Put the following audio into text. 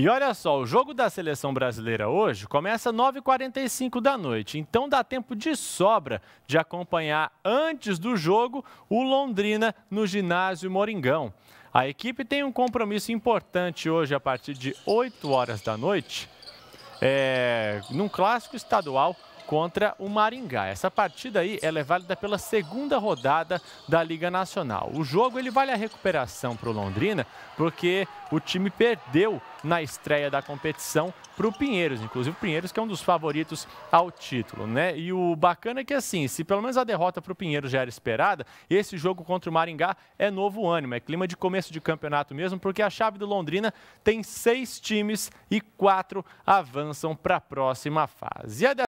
E olha só, o jogo da seleção brasileira hoje começa às 9h45 da noite, então dá tempo de sobra de acompanhar antes do jogo o Londrina no ginásio Moringão. A equipe tem um compromisso importante hoje a partir de 8 horas da noite, é, num clássico estadual contra o Maringá. Essa partida aí ela é válida pela segunda rodada da Liga Nacional. O jogo ele vale a recuperação para o Londrina, porque o time perdeu na estreia da competição para o Pinheiros, inclusive o Pinheiros que é um dos favoritos ao título, né? E o bacana é que assim, se pelo menos a derrota para o Pinheiros já era esperada, esse jogo contra o Maringá é novo ânimo, é clima de começo de campeonato mesmo, porque a chave do Londrina tem seis times e quatro avançam para a próxima fase. E a